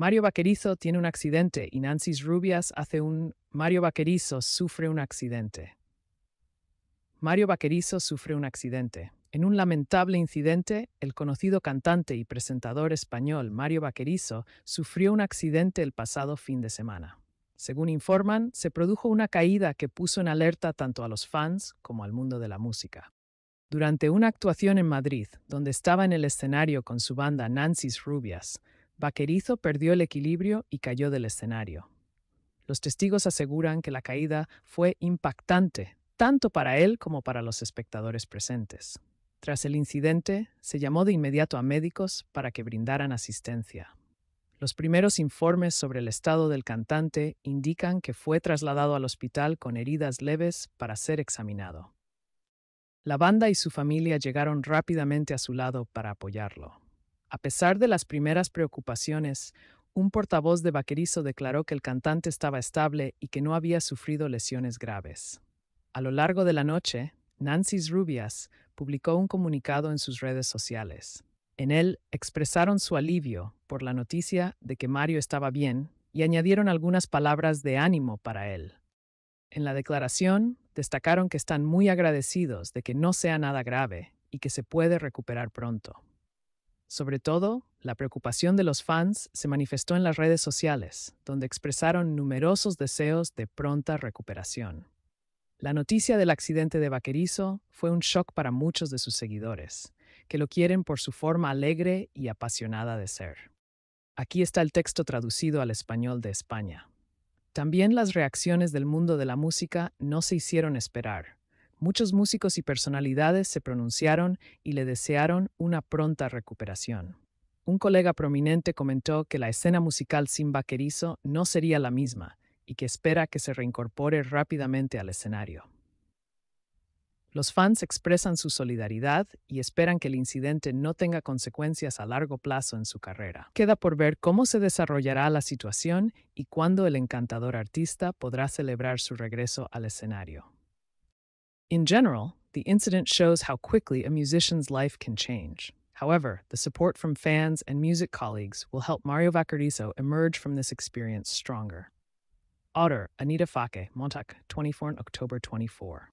Mario Vaquerizo tiene un accidente y Nancy's Rubias hace un Mario Vaquerizo sufre un accidente. Mario Vaquerizo sufre un accidente. En un lamentable incidente, el conocido cantante y presentador español Mario Vaquerizo sufrió un accidente el pasado fin de semana. Según informan, se produjo una caída que puso en alerta tanto a los fans como al mundo de la música. Durante una actuación en Madrid, donde estaba en el escenario con su banda Nancy's Rubias, Vaquerizo perdió el equilibrio y cayó del escenario. Los testigos aseguran que la caída fue impactante, tanto para él como para los espectadores presentes. Tras el incidente, se llamó de inmediato a médicos para que brindaran asistencia. Los primeros informes sobre el estado del cantante indican que fue trasladado al hospital con heridas leves para ser examinado. La banda y su familia llegaron rápidamente a su lado para apoyarlo. A pesar de las primeras preocupaciones, un portavoz de Vaquerizo declaró que el cantante estaba estable y que no había sufrido lesiones graves. A lo largo de la noche, Nancy's Rubias publicó un comunicado en sus redes sociales. En él expresaron su alivio por la noticia de que Mario estaba bien y añadieron algunas palabras de ánimo para él. En la declaración, destacaron que están muy agradecidos de que no sea nada grave y que se puede recuperar pronto. Sobre todo, la preocupación de los fans se manifestó en las redes sociales, donde expresaron numerosos deseos de pronta recuperación. La noticia del accidente de Vaquerizo fue un shock para muchos de sus seguidores, que lo quieren por su forma alegre y apasionada de ser. Aquí está el texto traducido al español de España. También las reacciones del mundo de la música no se hicieron esperar Muchos músicos y personalidades se pronunciaron y le desearon una pronta recuperación. Un colega prominente comentó que la escena musical sin Vaquerizo no sería la misma y que espera que se reincorpore rápidamente al escenario. Los fans expresan su solidaridad y esperan que el incidente no tenga consecuencias a largo plazo en su carrera. Queda por ver cómo se desarrollará la situación y cuándo el encantador artista podrá celebrar su regreso al escenario. In general, the incident shows how quickly a musician's life can change. However, the support from fans and music colleagues will help Mario Vaccarizo emerge from this experience stronger. Otter, Anita Fake, Montauk, 24 October 24.